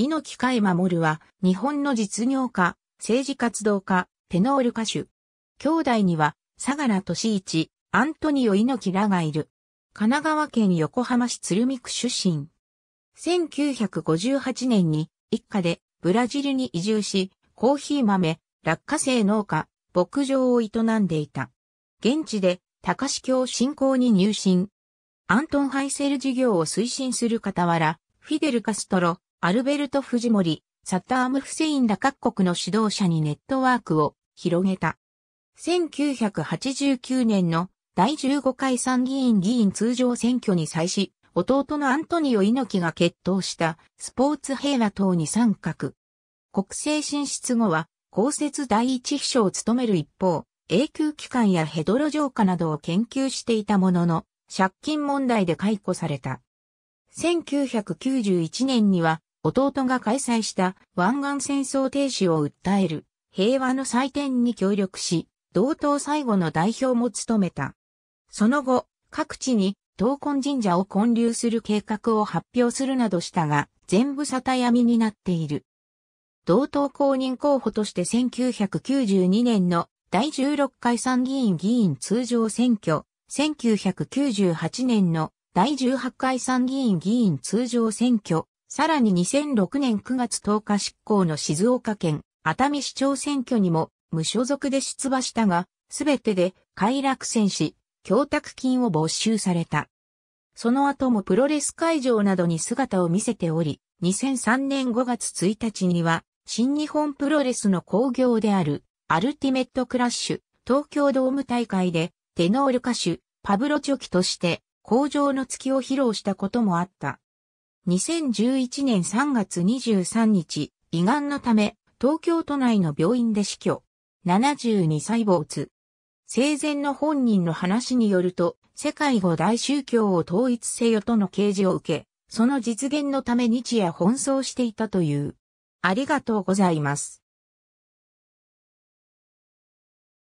猪木海守は、日本の実業家、政治活動家、テノール歌手。兄弟には、相良俊一、アントニオ猪木らがいる。神奈川県横浜市鶴見区出身。1958年に、一家で、ブラジルに移住し、コーヒー豆、落花生農家、牧場を営んでいた。現地で、高志教振興に入信。アントン・ハイセル事業を推進する傍ら、フィデル・カストロ、アルベルト・フジモリ、サッターム・フセインら各国の指導者にネットワークを広げた。1989年の第15回参議院議員通常選挙に際し、弟のアントニオ猪木が決闘したスポーツ平和党に参画。国政進出後は、公設第一秘書を務める一方、永久機関やヘドロ浄化などを研究していたものの、借金問題で解雇された。1991年には弟が開催した湾岸戦争停止を訴える平和の祭典に協力し、同等最後の代表も務めた。その後、各地に闘魂神社を建立する計画を発表するなどしたが、全部沙汰闇になっている。同等公認候補として1992年の第16回参議院議員通常選挙、1998年の第18回参議院議員通常選挙、さらに2006年9月10日執行の静岡県熱海市長選挙にも無所属で出馬したが、すべてで快楽戦し、供託金を没収された。その後もプロレス会場などに姿を見せており、2003年5月1日には、新日本プロレスの興行である、アルティメットクラッシュ、東京ドーム大会で、テノール歌手、パブロチョキとして、工場の月を披露したこともあった。2011年3月23日、胃がんのため、東京都内の病院で死去。72歳没。生前の本人の話によると、世界五大宗教を統一せよとの啓示を受け、その実現のため日夜奔走していたという。ありがとうございます。